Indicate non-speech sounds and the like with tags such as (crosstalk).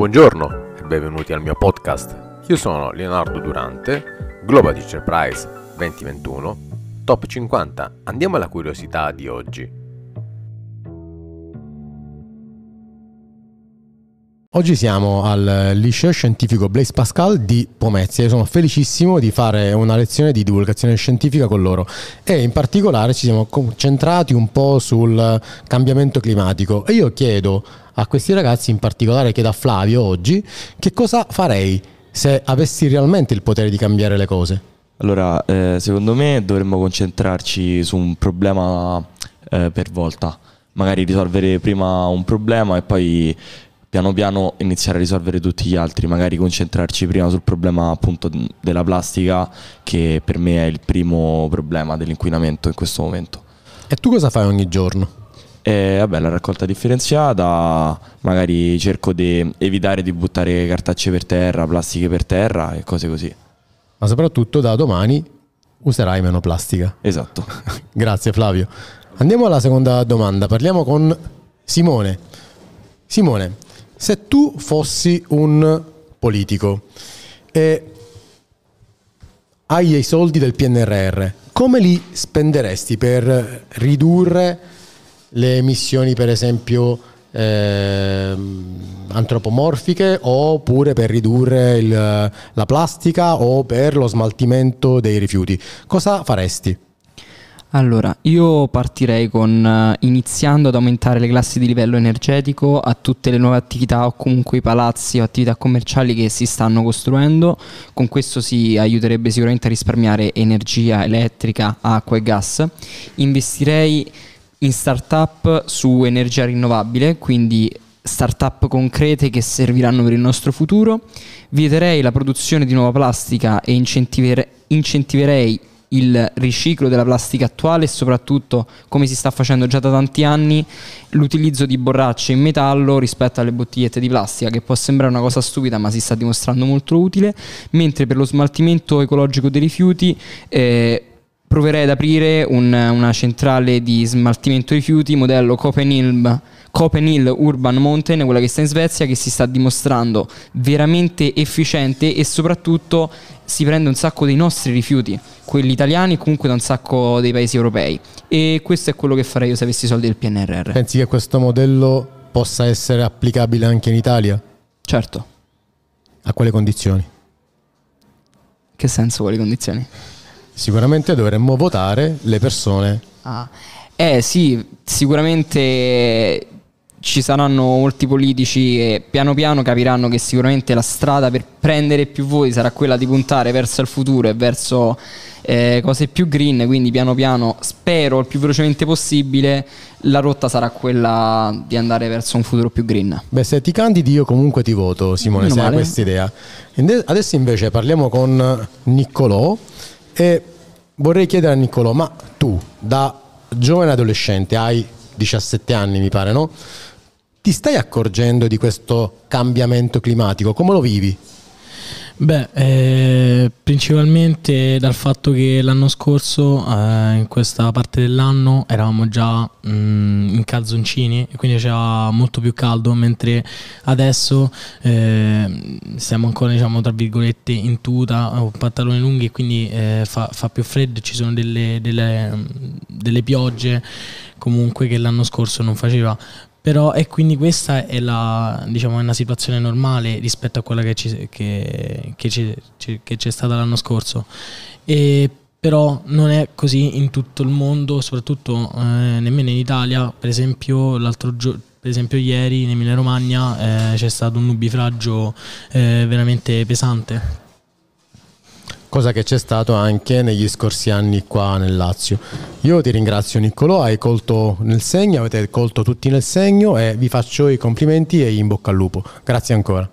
Buongiorno e benvenuti al mio podcast. Io sono Leonardo Durante, Global Teacher Prize 2021, Top 50. Andiamo alla curiosità di oggi. Oggi siamo al liceo scientifico Blaise Pascal di Pomezia. Io sono felicissimo di fare una lezione di divulgazione scientifica con loro e in particolare ci siamo concentrati un po' sul cambiamento climatico e io chiedo a questi ragazzi, in particolare chiedo a Flavio oggi, che cosa farei se avessi realmente il potere di cambiare le cose. Allora, eh, secondo me dovremmo concentrarci su un problema eh, per volta magari risolvere prima un problema e poi piano piano iniziare a risolvere tutti gli altri, magari concentrarci prima sul problema appunto della plastica che per me è il primo problema dell'inquinamento in questo momento. E tu cosa fai ogni giorno? Eh, vabbè, la raccolta differenziata, magari cerco di evitare di buttare cartacce per terra, plastiche per terra e cose così. Ma soprattutto da domani userai meno plastica. Esatto. (laughs) Grazie Flavio. Andiamo alla seconda domanda, parliamo con Simone. Simone, se tu fossi un politico e hai i soldi del PNRR, come li spenderesti per ridurre le emissioni, per esempio, eh, antropomorfiche oppure per ridurre il, la plastica o per lo smaltimento dei rifiuti? Cosa faresti? Allora, io partirei con uh, iniziando ad aumentare le classi di livello energetico a tutte le nuove attività o comunque i palazzi o attività commerciali che si stanno costruendo. Con questo si aiuterebbe sicuramente a risparmiare energia elettrica, acqua e gas. Investirei in start-up su energia rinnovabile, quindi start-up concrete che serviranno per il nostro futuro. Vieterei la produzione di nuova plastica e incentiver- incentiverei il riciclo della plastica attuale e soprattutto come si sta facendo già da tanti anni l'utilizzo di borracce in metallo rispetto alle bottigliette di plastica che può sembrare una cosa stupida ma si sta dimostrando molto utile mentre per lo smaltimento ecologico dei rifiuti eh, proverei ad aprire un, una centrale di smaltimento rifiuti modello Copenilb, Copenil Urban Mountain, quella che sta in Svezia, che si sta dimostrando veramente efficiente e soprattutto si prende un sacco dei nostri rifiuti, quelli italiani e comunque da un sacco dei paesi europei. E questo è quello che farei io se avessi i soldi del PNRR. Pensi che questo modello possa essere applicabile anche in Italia? Certo. A quale condizioni? Che senso quali condizioni? Sicuramente dovremmo votare le persone. Ah. Eh sì, sicuramente ci saranno molti politici che piano piano capiranno che sicuramente la strada per prendere più voti sarà quella di puntare verso il futuro e verso eh, cose più green, quindi piano piano spero il più velocemente possibile la rotta sarà quella di andare verso un futuro più green. Beh, se ti candidi io comunque ti voto, Simone, Meno se male. hai questa idea. Adesso invece parliamo con Niccolò e vorrei chiedere a Niccolò, ma tu da giovane adolescente hai 17 anni mi pare, no? Ti stai accorgendo di questo cambiamento climatico? Come lo vivi? Beh, eh, principalmente dal fatto che l'anno scorso, eh, in questa parte dell'anno, eravamo già mh, mm, in calzoncini e quindi c'era molto più caldo, mentre adesso eh, siamo ancora, diciamo, tra virgolette, in tuta o pantaloni lunghi e quindi eh, fa, fa, più freddo, ci sono delle, delle, mm, delle piogge comunque che l'anno scorso non faceva però, e quindi questa è, la, diciamo, è una situazione normale rispetto a quella che, ci, che, che, ci, che c'è stata l'anno scorso. E, però non è così in tutto il mondo, soprattutto eh, nemmeno in Italia. Per esempio, l'altro giorno per esempio ieri in Emilia Romagna eh, c'è stato un nubifragio eh, veramente pesante cosa che c'è stato anche negli scorsi anni qua nel Lazio. Io ti ringrazio Niccolò, hai colto nel segno, avete colto tutti nel segno e vi faccio i complimenti e in bocca al lupo. Grazie ancora.